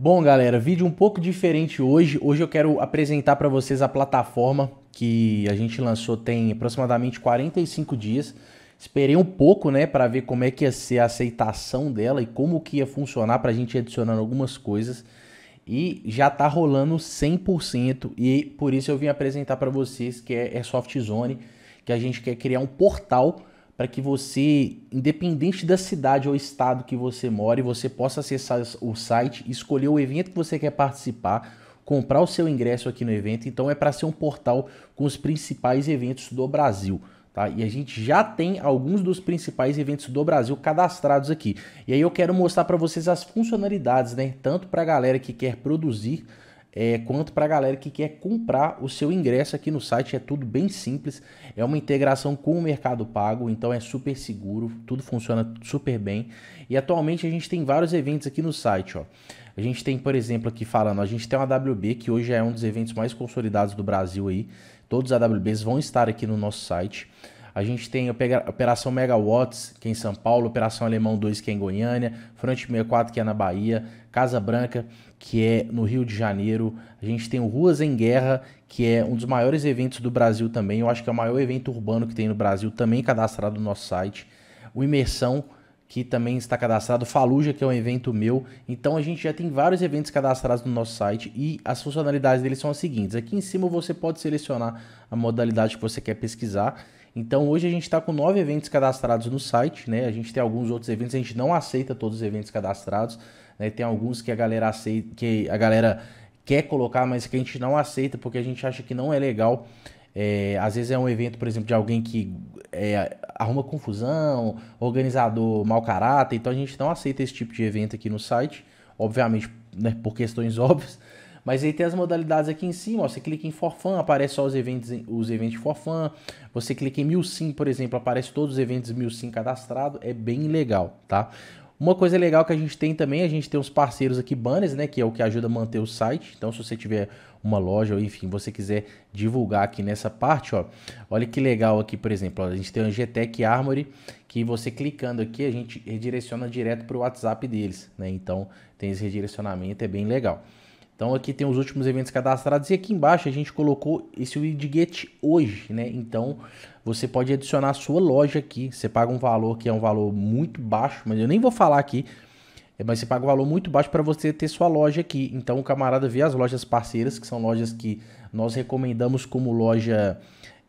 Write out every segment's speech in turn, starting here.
Bom, galera, vídeo um pouco diferente hoje. Hoje eu quero apresentar para vocês a plataforma que a gente lançou tem aproximadamente 45 dias. Esperei um pouco, né, para ver como é que ia ser a aceitação dela e como que ia funcionar para a gente adicionando algumas coisas. E já tá rolando 100% e por isso eu vim apresentar para vocês que é, é, Soft Zone, que a gente quer criar um portal para que você, independente da cidade ou estado que você mora, você possa acessar o site, escolher o evento que você quer participar, comprar o seu ingresso aqui no evento. Então é para ser um portal com os principais eventos do Brasil. Tá? E a gente já tem alguns dos principais eventos do Brasil cadastrados aqui. E aí eu quero mostrar para vocês as funcionalidades, né? Tanto para a galera que quer produzir é, quanto para a galera que quer comprar o seu ingresso aqui no site. É tudo bem simples, é uma integração com o Mercado Pago, então é super seguro, tudo funciona super bem. E atualmente a gente tem vários eventos aqui no site. Ó. A gente tem, por exemplo, aqui falando, a gente tem uma WB, que hoje é um dos eventos mais consolidados do Brasil aí. Todos os AWBs vão estar aqui no nosso site. A gente tem Operação Megawatts, que é em São Paulo, Operação Alemão 2, que é em Goiânia, Front 64, que é na Bahia, Casa Branca que é no Rio de Janeiro. A gente tem o Ruas em Guerra, que é um dos maiores eventos do Brasil também. Eu acho que é o maior evento urbano que tem no Brasil, também cadastrado no nosso site. O Imersão, que também está cadastrado. Faluja, que é um evento meu. Então a gente já tem vários eventos cadastrados no nosso site e as funcionalidades deles são as seguintes. Aqui em cima você pode selecionar a modalidade que você quer pesquisar. Então hoje a gente está com nove eventos cadastrados no site, né? A gente tem alguns outros eventos, a gente não aceita todos os eventos cadastrados, né? Tem alguns que a galera aceita, que a galera quer colocar, mas que a gente não aceita porque a gente acha que não é legal. É, às vezes é um evento, por exemplo, de alguém que é, arruma confusão, organizador mau caráter, então a gente não aceita esse tipo de evento aqui no site, obviamente né, por questões óbvias. Mas aí tem as modalidades aqui em cima, ó, você clica em Forfan, aparece só os eventos, os eventos de Forfan. Você clica em Mil Sim, por exemplo, aparece todos os eventos Mil Sim cadastrado, é bem legal, tá? Uma coisa legal que a gente tem também, a gente tem uns parceiros aqui, banners, né? Que é o que ajuda a manter o site. Então, se você tiver uma loja ou enfim, você quiser divulgar aqui nessa parte, ó. Olha que legal aqui, por exemplo, ó, a gente tem a GTEC Armory, que você clicando aqui, a gente redireciona direto para o WhatsApp deles, né? Então, tem esse redirecionamento, é bem legal. Então aqui tem os últimos eventos cadastrados e aqui embaixo a gente colocou esse lead hoje, né? Então você pode adicionar a sua loja aqui, você paga um valor que é um valor muito baixo, mas eu nem vou falar aqui, é, mas você paga um valor muito baixo para você ter sua loja aqui. Então o camarada vê as lojas parceiras, que são lojas que nós recomendamos como loja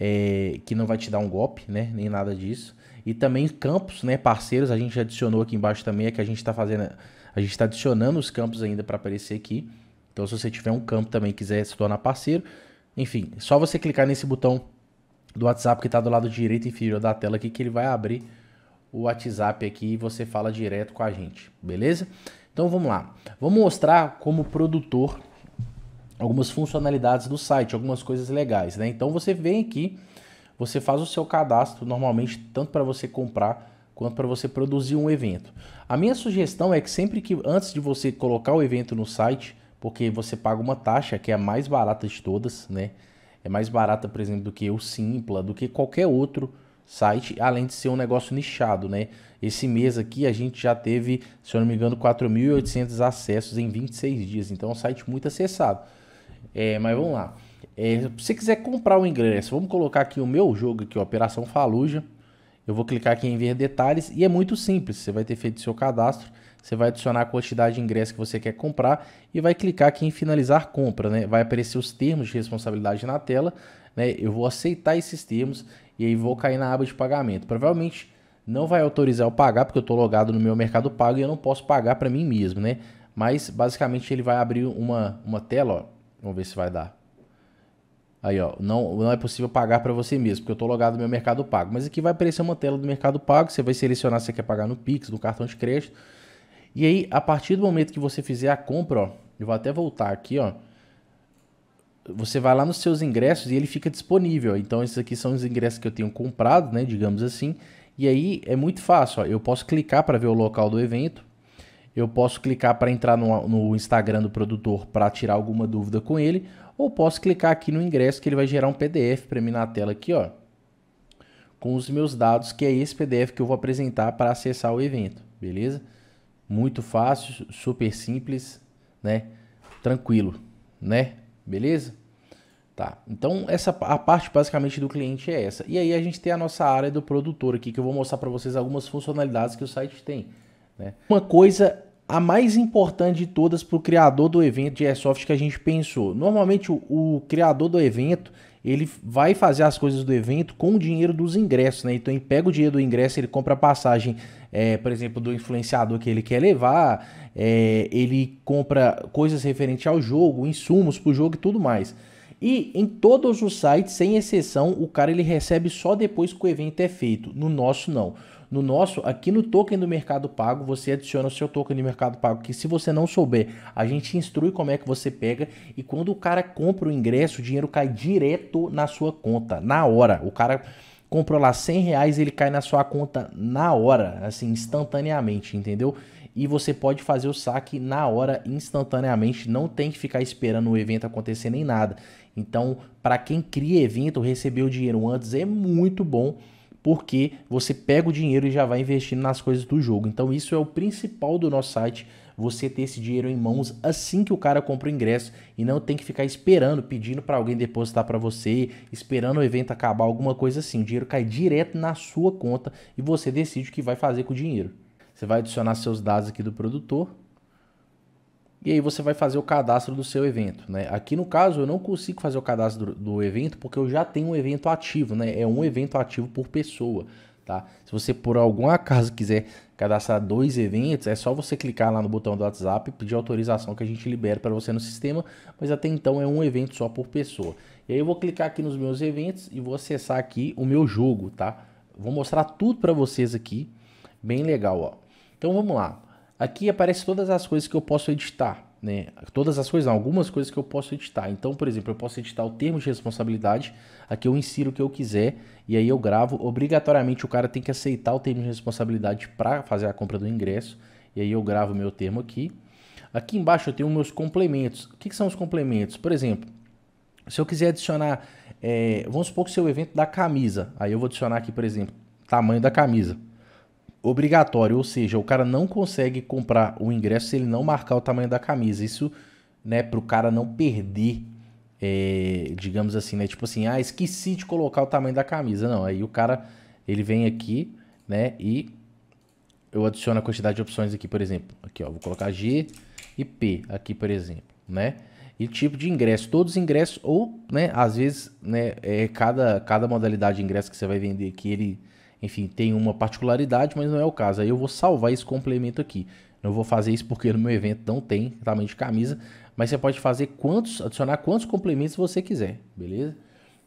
é, que não vai te dar um golpe, né? Nem nada disso. E também campos, né? Parceiros, a gente adicionou aqui embaixo também, é que a gente está fazendo, a gente está adicionando os campos ainda para aparecer aqui. Então, se você tiver um campo também e quiser se tornar parceiro, enfim, é só você clicar nesse botão do WhatsApp que está do lado direito inferior da tela aqui, que ele vai abrir o WhatsApp aqui e você fala direto com a gente, beleza? Então vamos lá. Vamos mostrar como produtor algumas funcionalidades do site, algumas coisas legais, né? Então você vem aqui, você faz o seu cadastro normalmente tanto para você comprar quanto para você produzir um evento. A minha sugestão é que sempre que antes de você colocar o evento no site, porque você paga uma taxa que é a mais barata de todas, né? É mais barata, por exemplo, do que o Simpla, do que qualquer outro site, além de ser um negócio nichado, né? Esse mês aqui a gente já teve, se eu não me engano, 4.800 acessos em 26 dias, então é um site muito acessado. É, mas vamos lá. É, se você quiser comprar o ingresso, vamos colocar aqui o meu jogo aqui, Operação Faluja. Eu vou clicar aqui em ver detalhes e é muito simples. Você vai ter feito seu cadastro você vai adicionar a quantidade de ingressos que você quer comprar e vai clicar aqui em finalizar compra, né? Vai aparecer os termos de responsabilidade na tela, né? Eu vou aceitar esses termos e aí vou cair na aba de pagamento. Provavelmente não vai autorizar eu pagar porque eu estou logado no meu Mercado Pago e eu não posso pagar para mim mesmo, né? Mas basicamente ele vai abrir uma, uma tela, ó. Vamos ver se vai dar. Aí, ó, não, não é possível pagar para você mesmo, porque eu estou logado no meu Mercado Pago. Mas aqui vai aparecer uma tela do Mercado Pago, você vai selecionar se você quer pagar no Pix, no cartão de crédito e aí, a partir do momento que você fizer a compra, ó, eu vou até voltar aqui, ó. Você vai lá nos seus ingressos e ele fica disponível. Ó. Então, esses aqui são os ingressos que eu tenho comprado, né? Digamos assim. E aí é muito fácil. Ó. Eu posso clicar para ver o local do evento. Eu posso clicar para entrar no, no Instagram do produtor para tirar alguma dúvida com ele. Ou posso clicar aqui no ingresso que ele vai gerar um PDF para mim na tela aqui, ó. Com os meus dados, que é esse PDF que eu vou apresentar para acessar o evento, beleza? Muito fácil, super simples, né? Tranquilo, né? Beleza? Tá. Então essa a parte basicamente do cliente é essa. E aí a gente tem a nossa área do produtor aqui que eu vou mostrar para vocês algumas funcionalidades que o site tem. Né? Uma coisa a mais importante de todas para o criador do evento de airsoft que a gente pensou. Normalmente o, o criador do evento ele vai fazer as coisas do evento com o dinheiro dos ingressos, né? Então ele pega o dinheiro do ingresso, ele compra a passagem, é, por exemplo, do influenciador que ele quer levar, é, ele compra coisas referentes ao jogo, insumos para o jogo e tudo mais. E em todos os sites, sem exceção, o cara ele recebe só depois que o evento é feito. No nosso não. No nosso, aqui no token do Mercado Pago, você adiciona o seu token do Mercado Pago, que se você não souber, a gente instrui como é que você pega e quando o cara compra o ingresso, o dinheiro cai direto na sua conta, na hora. O cara comprou lá 100 reais, ele cai na sua conta na hora, assim, instantaneamente, entendeu? E você pode fazer o saque na hora, instantaneamente, não tem que ficar esperando o evento acontecer nem nada. Então, para quem cria evento, receber o dinheiro antes é muito bom porque você pega o dinheiro e já vai investindo nas coisas do jogo. Então isso é o principal do nosso site, você ter esse dinheiro em mãos assim que o cara compra o ingresso e não tem que ficar esperando, pedindo para alguém depositar para você, esperando o evento acabar, alguma coisa assim. O dinheiro cai direto na sua conta e você decide o que vai fazer com o dinheiro. Você vai adicionar seus dados aqui do produtor, e aí você vai fazer o cadastro do seu evento, né? Aqui no caso eu não consigo fazer o cadastro do, do evento porque eu já tenho um evento ativo, né? É um evento ativo por pessoa, tá? Se você por algum acaso quiser cadastrar dois eventos, é só você clicar lá no botão do WhatsApp pedir autorização que a gente libera para você no sistema, mas até então é um evento só por pessoa. E aí eu vou clicar aqui nos meus eventos e vou acessar aqui o meu jogo, tá? Vou mostrar tudo para vocês aqui, bem legal, ó. Então vamos lá. Aqui aparece todas as coisas que eu posso editar, né? Todas as coisas, não, algumas coisas que eu posso editar. Então, por exemplo, eu posso editar o termo de responsabilidade, aqui eu insiro o que eu quiser e aí eu gravo. Obrigatoriamente o cara tem que aceitar o termo de responsabilidade para fazer a compra do ingresso. E aí eu gravo meu termo aqui. Aqui embaixo eu tenho meus complementos. O que, que são os complementos? Por exemplo, se eu quiser adicionar, é, vamos supor que seu evento da camisa, aí eu vou adicionar aqui, por exemplo, tamanho da camisa obrigatório, ou seja, o cara não consegue comprar o ingresso se ele não marcar o tamanho da camisa. Isso, né, para o cara não perder, é, digamos assim, né, tipo assim, ah, esqueci de colocar o tamanho da camisa. Não, aí o cara, ele vem aqui, né, e eu adiciono a quantidade de opções aqui, por exemplo. Aqui, ó, vou colocar G e P aqui, por exemplo, né? E tipo de ingresso, todos os ingressos ou, né, às vezes, né, é, cada, cada modalidade de ingresso que você vai vender aqui, ele enfim, tem uma particularidade, mas não é o caso. Aí eu vou salvar esse complemento aqui. Não vou fazer isso porque no meu evento não tem tamanho de camisa, mas você pode fazer quantos, adicionar quantos complementos você quiser, beleza?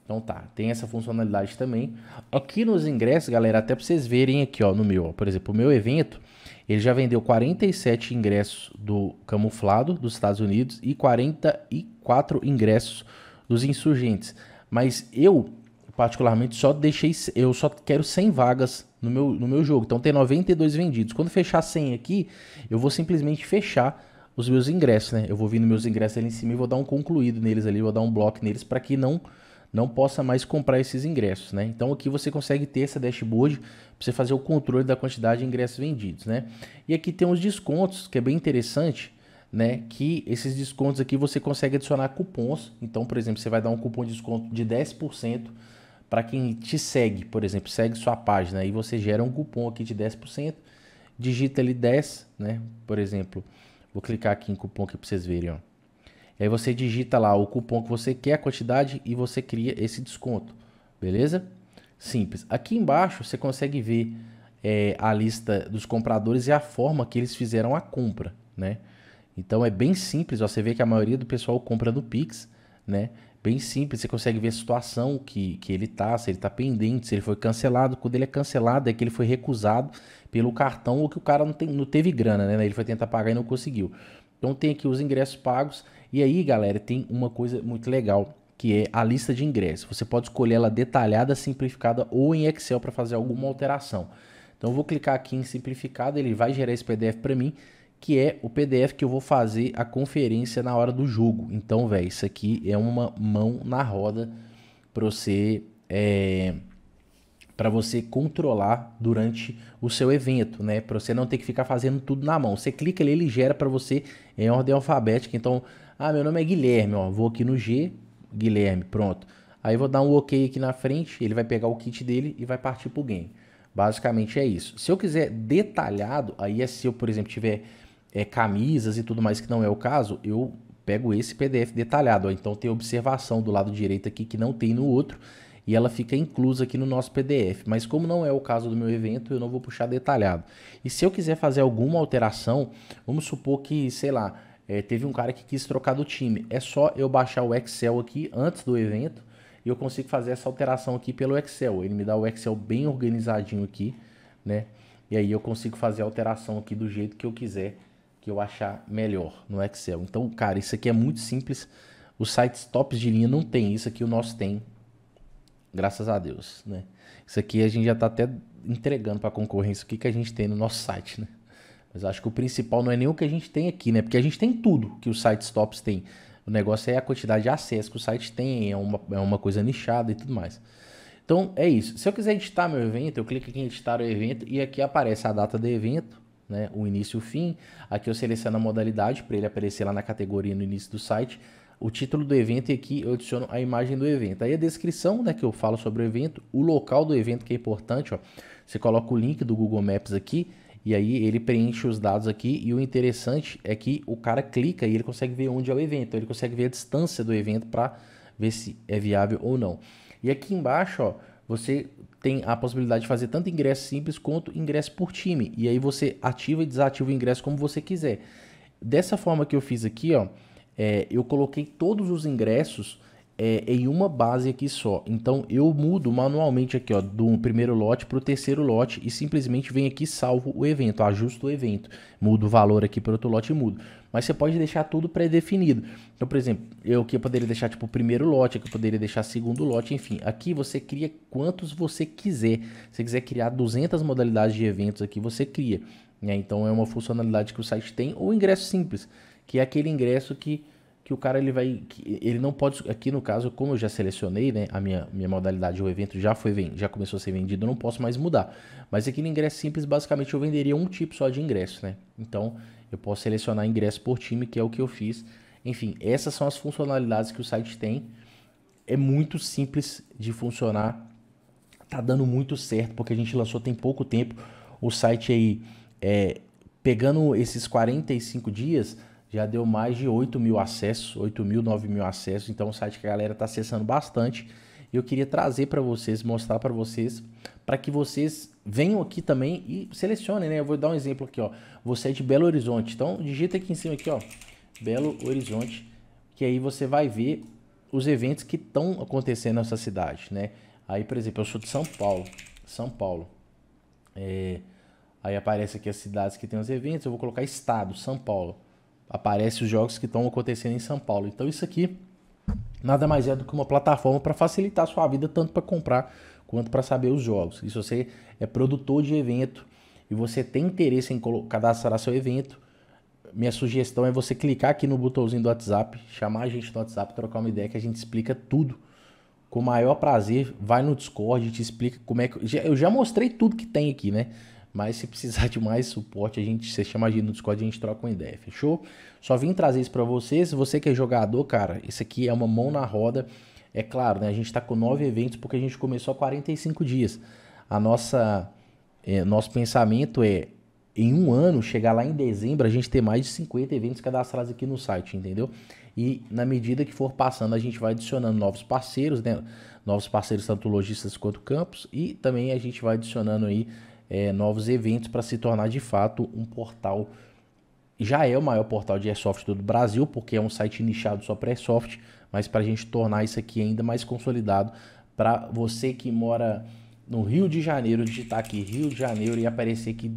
Então tá, tem essa funcionalidade também. Aqui nos ingressos, galera, até para vocês verem aqui, ó, no meu, ó, por exemplo, o meu evento, ele já vendeu 47 ingressos do camuflado dos Estados Unidos e 44 ingressos dos insurgentes. Mas eu particularmente, só deixei. Eu só quero 100 vagas no meu, no meu jogo. Então tem 92 vendidos. Quando fechar 100 aqui, eu vou simplesmente fechar os meus ingressos, né? Eu vou vir nos meus ingressos ali em cima e vou dar um concluído neles ali, vou dar um bloco neles para que não não possa mais comprar esses ingressos, né? Então aqui você consegue ter essa dashboard para você fazer o controle da quantidade de ingressos vendidos, né? E aqui tem os descontos, que é bem interessante, né? Que esses descontos aqui você consegue adicionar cupons. Então, por exemplo, você vai dar um cupom de desconto de 10% para quem te segue, por exemplo, segue sua página e você gera um cupom aqui de 10%, digita ali 10, né? Por exemplo, vou clicar aqui em cupom aqui para vocês verem, ó. E aí você digita lá o cupom que você quer, a quantidade e você cria esse desconto, beleza? Simples. Aqui embaixo você consegue ver é, a lista dos compradores e a forma que eles fizeram a compra, né? Então é bem simples, ó, você vê que a maioria do pessoal compra no Pix, né? bem simples, você consegue ver a situação que, que ele tá, se ele tá pendente, se ele foi cancelado, quando ele é cancelado é que ele foi recusado pelo cartão ou que o cara não, tem, não teve grana, né? Ele foi tentar pagar e não conseguiu. Então tem aqui os ingressos pagos e aí, galera, tem uma coisa muito legal que é a lista de ingressos. Você pode escolher ela detalhada, simplificada ou em Excel para fazer alguma alteração. Então eu vou clicar aqui em simplificado, ele vai gerar esse PDF para mim que é o PDF que eu vou fazer a conferência na hora do jogo. Então, velho, isso aqui é uma mão na roda para você é, para você controlar durante o seu evento, né? Para você não ter que ficar fazendo tudo na mão. Você clica ali, ele gera para você em ordem alfabética. Então, ah, meu nome é Guilherme, ó, vou aqui no G, Guilherme, pronto. Aí vou dar um OK aqui na frente, ele vai pegar o kit dele e vai partir pro game. Basicamente é isso. Se eu quiser detalhado, aí é se eu, por exemplo, tiver é, camisas e tudo mais, que não é o caso, eu pego esse PDF detalhado. Ó. Então tem observação do lado direito aqui que não tem no outro e ela fica inclusa aqui no nosso PDF. Mas como não é o caso do meu evento, eu não vou puxar detalhado. E se eu quiser fazer alguma alteração, vamos supor que, sei lá, é, teve um cara que quis trocar do time. É só eu baixar o Excel aqui antes do evento e eu consigo fazer essa alteração aqui pelo Excel. Ele me dá o Excel bem organizadinho aqui, né? E aí eu consigo fazer a alteração aqui do jeito que eu quiser que eu achar melhor no Excel. Então, cara, isso aqui é muito simples. Os sites tops de linha não tem isso aqui, o nosso tem. Graças a Deus, né? Isso aqui a gente já está até entregando para a concorrência o que, que a gente tem no nosso site, né? Mas acho que o principal não é nem o que a gente tem aqui, né? Porque a gente tem tudo que os sites tops têm. O negócio é a quantidade de acesso que o site tem, é uma, é uma coisa nichada e tudo mais. Então é isso. Se eu quiser editar meu evento, eu clico aqui em editar o evento e aqui aparece a data do evento, né? o início e o fim. Aqui eu seleciono a modalidade para ele aparecer lá na categoria no início do site. O título do evento e aqui eu adiciono a imagem do evento. Aí a descrição né, que eu falo sobre o evento, o local do evento que é importante. Ó. Você coloca o link do Google Maps aqui e aí ele preenche os dados aqui e o interessante é que o cara clica e ele consegue ver onde é o evento. Ele consegue ver a distância do evento para ver se é viável ou não. E aqui embaixo, ó, você tem a possibilidade de fazer tanto ingresso simples quanto ingresso por time. E aí você ativa e desativa o ingresso como você quiser. Dessa forma que eu fiz aqui, ó, é, eu coloquei todos os ingressos é, em uma base aqui só. Então eu mudo manualmente aqui ó, do primeiro lote para o terceiro lote e simplesmente venho aqui salvo o evento, ajusto o evento, mudo o valor aqui para outro lote e mudo. Mas você pode deixar tudo pré-definido. Então, por exemplo, eu aqui eu poderia deixar tipo primeiro lote, aqui eu poderia deixar segundo lote, enfim. Aqui você cria quantos você quiser. Se você quiser criar 200 modalidades de eventos aqui, você cria. Né? Então é uma funcionalidade que o site tem ou ingresso simples, que é aquele ingresso que que o cara ele vai. ele não pode. Aqui no caso, como eu já selecionei, né? A minha, minha modalidade, o evento já foi já começou a ser vendido, não posso mais mudar. Mas aqui é no ingresso simples, basicamente, eu venderia um tipo só de ingresso, né? Então eu posso selecionar ingresso por time, que é o que eu fiz. Enfim, essas são as funcionalidades que o site tem. É muito simples de funcionar. Tá dando muito certo, porque a gente lançou tem pouco tempo. O site aí, é, pegando esses 45 dias, já deu mais de 8 mil acessos, 8 mil, 9 mil acessos, então é um site que a galera está acessando bastante. E eu queria trazer para vocês, mostrar para vocês, para que vocês venham aqui também e selecionem, né? Eu vou dar um exemplo aqui, ó. Você é de Belo Horizonte, então digita aqui em cima aqui, ó, Belo Horizonte, que aí você vai ver os eventos que estão acontecendo nessa cidade, né? Aí, por exemplo, eu sou de São Paulo, São Paulo. É... Aí aparece aqui as cidades que tem os eventos, eu vou colocar estado, São Paulo aparece os jogos que estão acontecendo em São Paulo. Então isso aqui nada mais é do que uma plataforma para facilitar a sua vida tanto para comprar quanto para saber os jogos. E se você é produtor de evento e você tem interesse em cadastrar seu evento, minha sugestão é você clicar aqui no botãozinho do WhatsApp, chamar a gente no WhatsApp, trocar uma ideia que a gente explica tudo com o maior prazer. Vai no Discord, te explica como é que eu já mostrei tudo que tem aqui, né? Mas se precisar de mais suporte, a gente, se chama a gente no Discord, a gente troca uma ideia, fechou? Só vim trazer isso para vocês. Você que é jogador, cara, isso aqui é uma mão na roda. É claro, né? A gente tá com nove eventos porque a gente começou há 45 dias. A nossa é, nosso pensamento é em um ano, chegar lá em dezembro, a gente ter mais de 50 eventos cadastrados aqui no site, entendeu? E na medida que for passando, a gente vai adicionando novos parceiros, né? Novos parceiros, tanto lojistas quanto campos, e também a gente vai adicionando aí é, novos eventos para se tornar de fato um portal. Já é o maior portal de airsoft do Brasil, porque é um site nichado só para airsoft, mas para a gente tornar isso aqui ainda mais consolidado para você que mora no Rio de Janeiro, digitar aqui Rio de Janeiro e aparecer aqui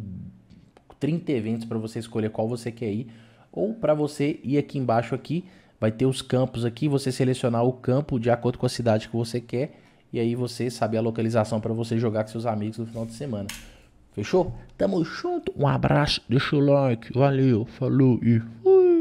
30 eventos para você escolher qual você quer ir, ou para você ir aqui embaixo aqui, vai ter os campos aqui, você selecionar o campo de acordo com a cidade que você quer e aí você saber a localização para você jogar com seus amigos no final de semana. Fechou? Tamo junto. Um abraço, deixa o like. Valeu, falou e fui.